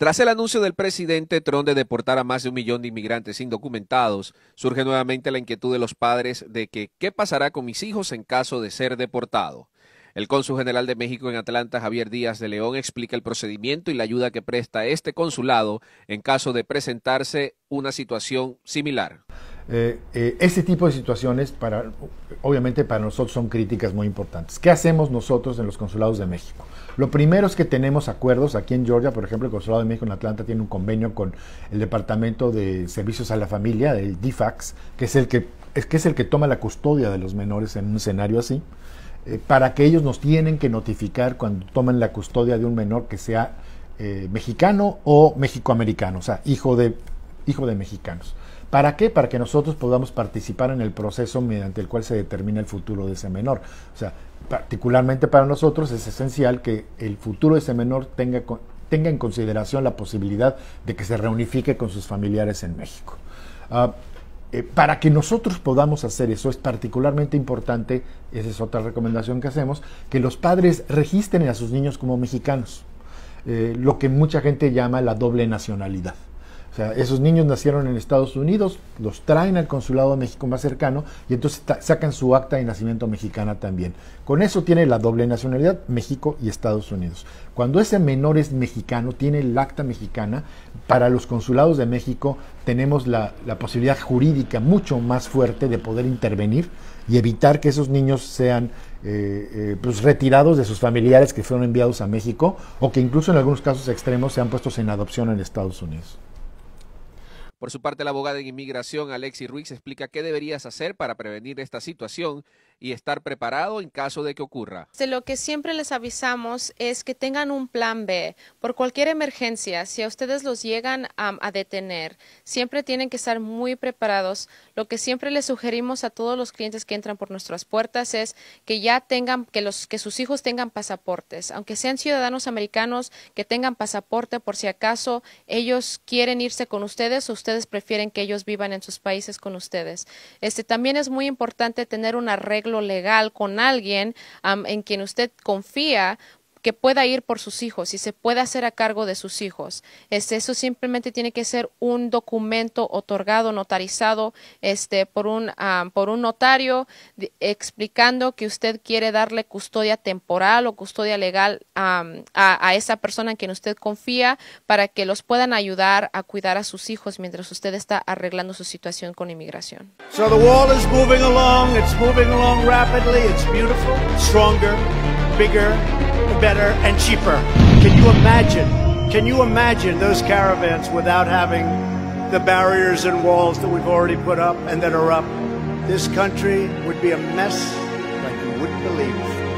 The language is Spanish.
Tras el anuncio del presidente Trump de deportar a más de un millón de inmigrantes indocumentados, surge nuevamente la inquietud de los padres de que qué pasará con mis hijos en caso de ser deportado. El cónsul general de México en Atlanta, Javier Díaz de León, explica el procedimiento y la ayuda que presta este consulado en caso de presentarse una situación similar. Eh, eh, ese tipo de situaciones, para, obviamente para nosotros son críticas muy importantes. ¿Qué hacemos nosotros en los consulados de México? Lo primero es que tenemos acuerdos. Aquí en Georgia, por ejemplo, el Consulado de México en Atlanta tiene un convenio con el Departamento de Servicios a la Familia, el DFAX que es el que, es, que, es el que toma la custodia de los menores en un escenario así, eh, para que ellos nos tienen que notificar cuando toman la custodia de un menor que sea mexicano o mexicoamericano, o sea, hijo de, hijo de mexicanos. ¿Para qué? Para que nosotros podamos participar en el proceso mediante el cual se determina el futuro de ese menor. O sea, particularmente para nosotros es esencial que el futuro de ese menor tenga, tenga en consideración la posibilidad de que se reunifique con sus familiares en México. Ah, eh, para que nosotros podamos hacer eso es particularmente importante, esa es otra recomendación que hacemos, que los padres registren a sus niños como mexicanos, eh, lo que mucha gente llama la doble nacionalidad esos niños nacieron en Estados Unidos, los traen al consulado de México más cercano y entonces sacan su acta de nacimiento mexicana también. Con eso tiene la doble nacionalidad, México y Estados Unidos. Cuando ese menor es mexicano, tiene el acta mexicana, para los consulados de México tenemos la, posibilidad jurídica mucho más fuerte de poder intervenir y evitar que esos niños sean eh, eh, pues, retirados de sus familiares que fueron enviados a México o que incluso en algunos casos extremos sean puestos en adopción en Estados Unidos. Por su parte, la abogada en inmigración, Alexi Ruiz, explica qué deberías hacer para prevenir esta situación y estar preparado en caso de que ocurra. De lo que siempre les avisamos es que tengan un plan B por cualquier emergencia. Si a ustedes los llegan a detener, siempre tienen que estar muy preparados. Lo que siempre les sugerimos a todos los clientes que entran por nuestras puertas es que ya tengan que los que sus hijos tengan pasaportes, aunque sean ciudadanos americanos que tengan pasaporte por si acaso ellos quieren irse con ustedes o ustedes prefieren que ellos vivan en sus países con ustedes. Este también es muy importante tener una regla lo legal con alguien en quien usted confía, que pueda ir por sus hijos y se pueda hacer a cargo de sus hijos. Este, eso simplemente tiene que ser un documento otorgado, notarizado este, por, un, ah, por un notario explicando que usted quiere darle custodia temporal o custodia legal a, a, esa persona en quien usted confía para que los puedan ayudar a cuidar a sus hijos mientras usted está arreglando su situación con inmigración. bigger, better, and cheaper. Can you imagine? Can you imagine those caravans without having the barriers and walls that we've already put up and that are up? This country would be a mess like you wouldn't believe.